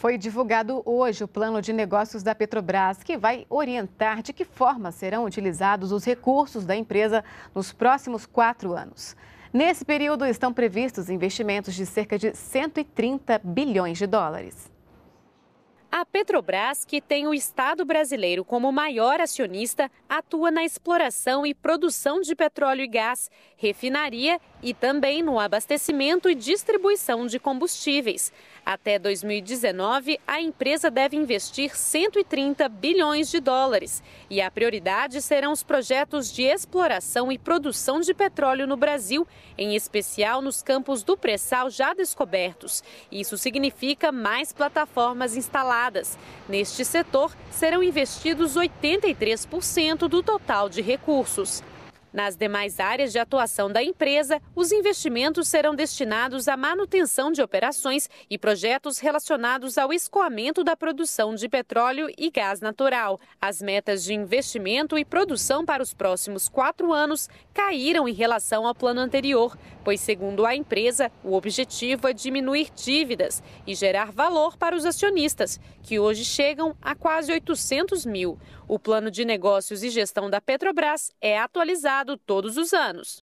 Foi divulgado hoje o plano de negócios da Petrobras, que vai orientar de que forma serão utilizados os recursos da empresa nos próximos quatro anos. Nesse período, estão previstos investimentos de cerca de 130 bilhões de dólares. A Petrobras, que tem o Estado brasileiro como maior acionista, atua na exploração e produção de petróleo e gás, refinaria e também no abastecimento e distribuição de combustíveis. Até 2019, a empresa deve investir 130 bilhões de dólares e a prioridade serão os projetos de exploração e produção de petróleo no Brasil, em especial nos campos do pré-sal já descobertos. Isso significa mais plataformas instaladas Neste setor, serão investidos 83% do total de recursos. Nas demais áreas de atuação da empresa, os investimentos serão destinados à manutenção de operações e projetos relacionados ao escoamento da produção de petróleo e gás natural. As metas de investimento e produção para os próximos quatro anos caíram em relação ao plano anterior, pois, segundo a empresa, o objetivo é diminuir dívidas e gerar valor para os acionistas, que hoje chegam a quase 800 mil. O plano de negócios e gestão da Petrobras é atualizado realizado todos os anos.